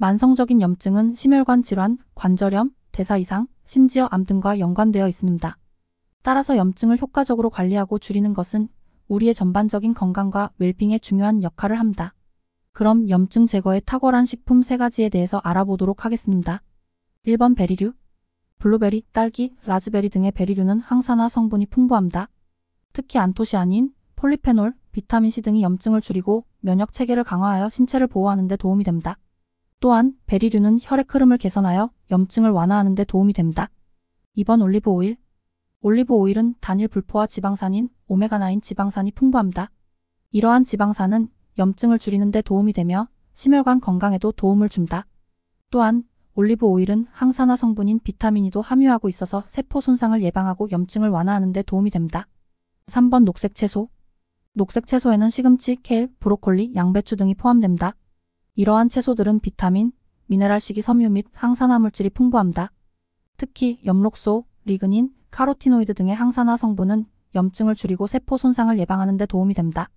만성적인 염증은 심혈관 질환, 관절염, 대사 이상, 심지어 암 등과 연관되어 있습니다. 따라서 염증을 효과적으로 관리하고 줄이는 것은 우리의 전반적인 건강과 웰빙에 중요한 역할을 합니다. 그럼 염증 제거에 탁월한 식품 3가지에 대해서 알아보도록 하겠습니다. 1번 베리류 블루베리, 딸기, 라즈베리 등의 베리류는 항산화 성분이 풍부합니다. 특히 안토시아닌, 폴리페놀, 비타민C 등이 염증을 줄이고 면역 체계를 강화하여 신체를 보호하는 데 도움이 됩니다. 또한 베리류는 혈액 흐름을 개선하여 염증을 완화하는 데 도움이 됩니다. 2번 올리브 오일 올리브 오일은 단일 불포화 지방산인 오메가9 지방산이 풍부합니다. 이러한 지방산은 염증을 줄이는 데 도움이 되며 심혈관 건강에도 도움을 줍니다. 또한 올리브 오일은 항산화 성분인 비타민이도 함유하고 있어서 세포 손상을 예방하고 염증을 완화하는 데 도움이 됩니다. 3번 녹색 채소 녹색 채소에는 시금치, 케일, 브로콜리, 양배추 등이 포함됩니다. 이러한 채소들은 비타민, 미네랄 식이섬유 및 항산화 물질이 풍부합니다. 특히 엽록소, 리그닌, 카로티노이드 등의 항산화 성분은 염증을 줄이고 세포 손상을 예방하는 데 도움이 됩니다.